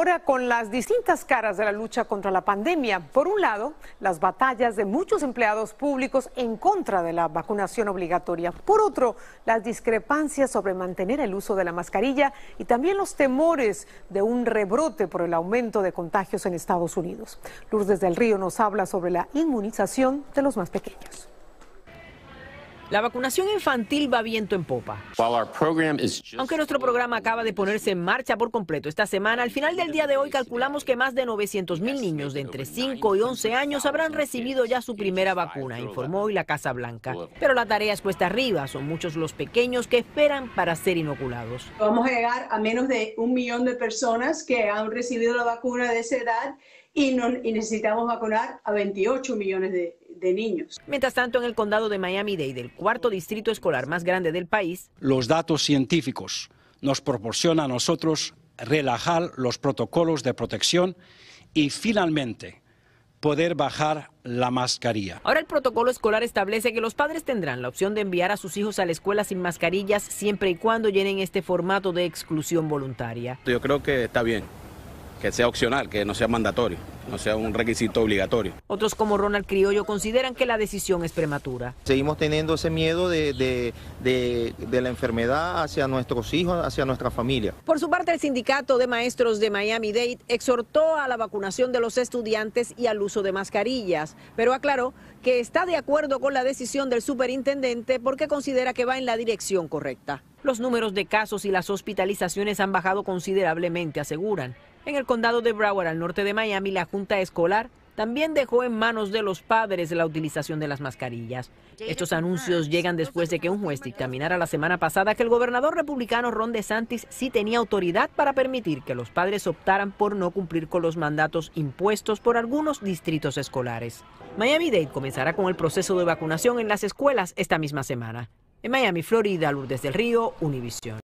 ahora con las distintas caras de la lucha contra la pandemia. Por un lado, las batallas de muchos empleados públicos en contra de la vacunación obligatoria. Por otro, las discrepancias sobre mantener el uso de la mascarilla y también los temores de un rebrote por el aumento de contagios en Estados Unidos. Lourdes del Río nos habla sobre la inmunización de los más pequeños. La vacunación infantil va viento en popa. Aunque nuestro programa acaba de ponerse en marcha por completo esta semana, al final del día de hoy calculamos que más de 900.000 niños de entre 5 y 11 años habrán recibido ya su primera vacuna, informó hoy la Casa Blanca. Pero la tarea es cuesta arriba, son muchos los pequeños que esperan para ser inoculados. Vamos a llegar a menos de un millón de personas que han recibido la vacuna de esa edad y, y necesitamos vacunar a 28 millones de, niños. Mientras tanto, en el condado de Miami-Dade, el cuarto distrito escolar más grande del país, los datos científicos nos proporcionan a nosotros relajar los protocolos de protección y finalmente poder bajar la mascarilla. Ahora el protocolo escolar establece que los padres tendrán la opción de enviar a sus hijos a la escuela sin mascarillas siempre y cuando llenen este formato de exclusión voluntaria. Yo creo que está bien, que sea opcional, que no sea mandatorio no sea un requisito obligatorio. Otros como Ronald Criollo consideran que la decisión es prematura. Seguimos teniendo ese miedo de, la enfermedad hacia nuestros hijos, hacia nuestra familia. Por su parte, el sindicato de maestros de Miami Dade exhortó a la vacunación de los estudiantes y al uso de mascarillas, pero aclaró que está de acuerdo con la decisión del superintendente porque considera que va en la dirección correcta. Los números de casos y las hospitalizaciones han bajado considerablemente, aseguran. En el condado de Broward, al norte de Miami, la Junta Escolar también dejó en manos de los padres la utilización de las mascarillas. Estos anuncios llegan después de que un juez dictaminara la semana pasada que el gobernador republicano Ron DeSantis sí tenía autoridad para permitir que los padres optaran por no cumplir con los mandatos impuestos por algunos distritos escolares. Miami-Dade comenzará con el proceso de vacunación en las escuelas esta misma semana. En Miami, Florida, Lourdes del Río, Univision.